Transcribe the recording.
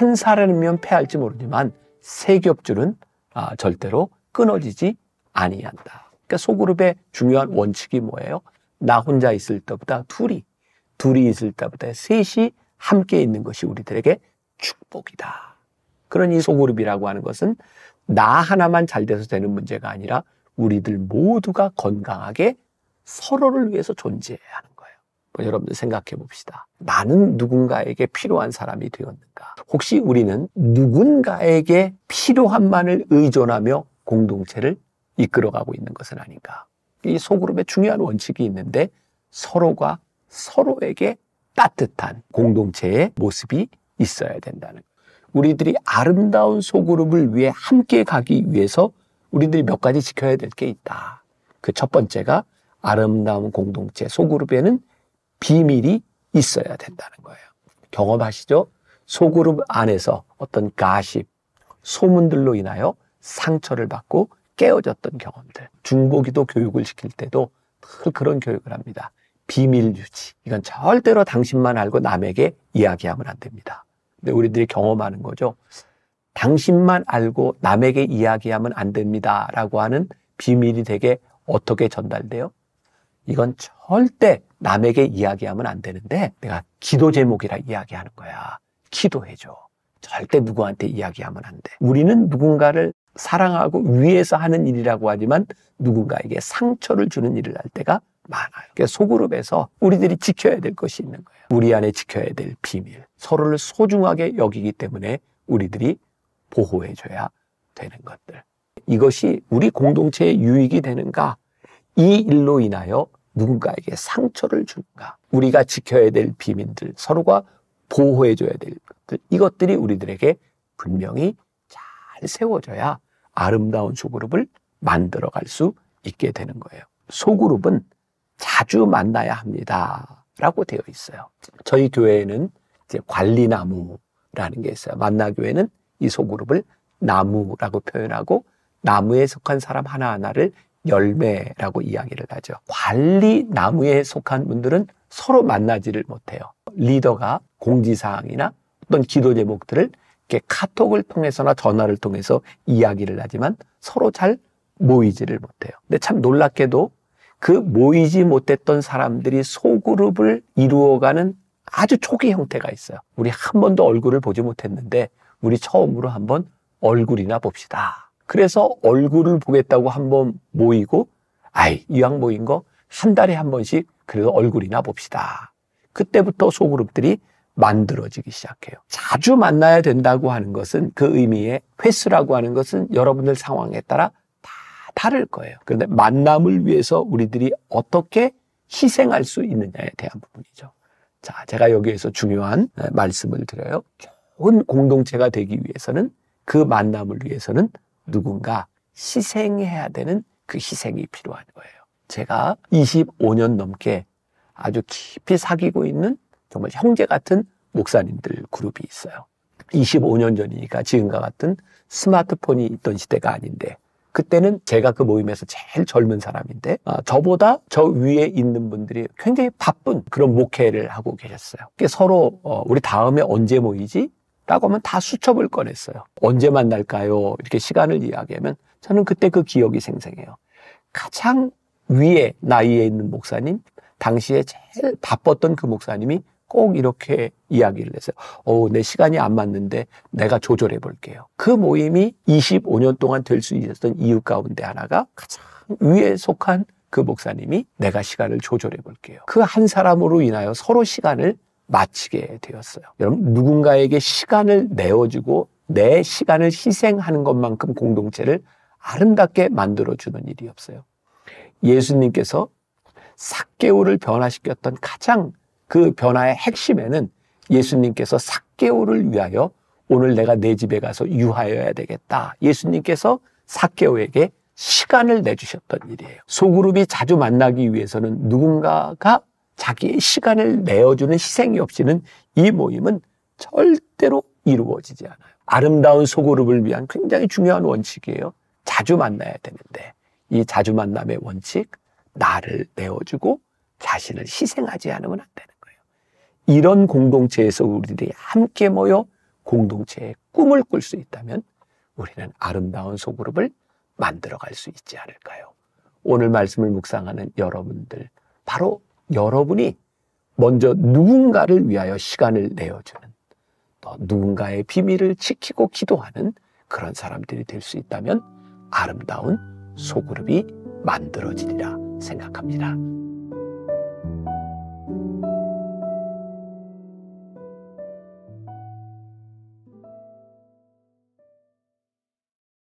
한 사람이면 패할지 모르지만 세 겹줄은 아, 절대로 끊어지지 아니한다. 그러니까 소그룹의 중요한 원칙이 뭐예요? 나 혼자 있을 때보다 둘이, 둘이 있을 때보다 셋이 함께 있는 것이 우리들에게 축복이다. 그런 이 소그룹이라고 하는 것은 나 하나만 잘 돼서 되는 문제가 아니라 우리들 모두가 건강하게 서로를 위해서 존재해야 하는 뭐 여러분들 생각해 봅시다. 나는 누군가에게 필요한 사람이 되었는가? 혹시 우리는 누군가에게 필요함만을 의존하며 공동체를 이끌어가고 있는 것은 아닌가? 이 소그룹의 중요한 원칙이 있는데 서로가 서로에게 따뜻한 공동체의 모습이 있어야 된다는 우리들이 아름다운 소그룹을 위해 함께 가기 위해서 우리들이 몇 가지 지켜야 될 게 있다. 그 첫 번째가 아름다운 공동체 소그룹에는 비밀이 있어야 된다는 거예요. 경험하시죠? 소그룹 안에서 어떤 가십, 소문들로 인하여 상처를 받고 깨어졌던 경험들. 중보기도 교육을 시킬 때도 늘 그런 교육을 합니다. 비밀 유지. 이건 절대로 당신만 알고 남에게 이야기하면 안 됩니다. 근데 우리들이 경험하는 거죠. 당신만 알고 남에게 이야기하면 안 됩니다. 라고 하는 비밀이 되게 어떻게 전달돼요? 이건 절대 남에게 이야기하면 안 되는데 내가 기도 제목이라 이야기하는 거야. 기도해줘. 절대 누구한테 이야기하면 안 돼. 우리는 누군가를 사랑하고 위해서 하는 일이라고 하지만 누군가에게 상처를 주는 일을 할 때가 많아요. 그러니까 소그룹에서 우리들이 지켜야 될 것이 있는 거예요. 우리 안에 지켜야 될 비밀. 서로를 소중하게 여기기 때문에 우리들이 보호해줘야 되는 것들. 이것이 우리 공동체의 유익이 되는가? 이 일로 인하여 누군가에게 상처를 주는가. 우리가 지켜야 될 비밀들, 서로가 보호해줘야 될 것들, 이것들이 우리들에게 분명히 잘 세워져야 아름다운 소그룹을 만들어갈 수 있게 되는 거예요. 소그룹은 자주 만나야 합니다. 라고 되어 있어요. 저희 교회에는 이제 관리나무라는 게 있어요. 만나교회는 이 소그룹을 나무라고 표현하고 나무에 속한 사람 하나하나를 열매라고 이야기를 하죠. 관리 나무에 속한 분들은 서로 만나지를 못해요. 리더가 공지사항이나 어떤 기도 제목들을 이렇게 카톡을 통해서나 전화를 통해서 이야기를 하지만 서로 잘 모이지를 못해요. 근데 참 놀랍게도 그 모이지 못했던 사람들이 소그룹을 이루어가는 아주 초기 형태가 있어요. 우리 한 번도 얼굴을 보지 못했는데 우리 처음으로 한번 얼굴이나 봅시다. 그래서 얼굴을 보겠다고 한 번 모이고 아이 이왕 모인 거 한 달에 한 번씩 그래도 얼굴이나 봅시다. 그때부터 소그룹들이 만들어지기 시작해요. 자주 만나야 된다고 하는 것은 그 의미의 횟수라고 하는 것은 여러분들 상황에 따라 다 다를 거예요. 그런데 만남을 위해서 우리들이 어떻게 희생할 수 있느냐에 대한 부분이죠. 자, 제가 여기에서 중요한 말씀을 드려요. 좋은 공동체가 되기 위해서는 그 만남을 위해서는 누군가 희생해야 되는 그 희생이 필요한 거예요. 제가 25년 넘게 아주 깊이 사귀고 있는 정말 형제 같은 목사님들 그룹이 있어요. 25년 전이니까 지금과 같은 스마트폰이 있던 시대가 아닌데 그때는 제가 그 모임에서 제일 젊은 사람인데 아, 저보다 저 위에 있는 분들이 굉장히 바쁜 그런 목회를 하고 계셨어요. 서로 어, 우리 다음에 언제 모이지? 라고 하면 다 수첩을 꺼냈어요. 언제 만날까요? 이렇게 시간을 이야기하면 저는 그때 그 기억이 생생해요. 가장 위에 나이에 있는 목사님, 당시에 제일 바빴던 그 목사님이 꼭 이렇게 이야기를 했어요. 어, 내 시간이 안 맞는데 내가 조절해 볼게요. 그 모임이 25년 동안 될 수 있었던 이유 가운데 하나가 가장 위에 속한 그 목사님이 내가 시간을 조절해 볼게요. 그 한 사람으로 인하여 서로 시간을 마치게 되었어요. 여러분, 누군가에게 시간을 내어주고 내 시간을 희생하는 것만큼 공동체를 아름답게 만들어주는 일이 없어요. 예수님께서 삭개오를 변화시켰던 가장 그 변화의 핵심에는 예수님께서 삭개오를 위하여 오늘 내가 내 집에 가서 유하여야 되겠다. 예수님께서 삭개오에게 시간을 내주셨던 일이에요. 소그룹이 자주 만나기 위해서는 누군가가 자기의 시간을 내어주는 희생이 없이는 이 모임은 절대로 이루어지지 않아요. 아름다운 소그룹을 위한 굉장히 중요한 원칙이에요. 자주 만나야 되는데 이 자주 만남의 원칙 나를 내어주고 자신을 희생하지 않으면 안 되는 거예요. 이런 공동체에서 우리들이 함께 모여 공동체의 꿈을 꿀 수 있다면 우리는 아름다운 소그룹을 만들어갈 수 있지 않을까요? 오늘 말씀을 묵상하는 여러분들 바로 여러분이 먼저 누군가를 위하여 시간을 내어주는 또 누군가의 비밀을 지키고 기도하는 그런 사람들이 될 수 있다면 아름다운 소그룹이 만들어지리라 생각합니다.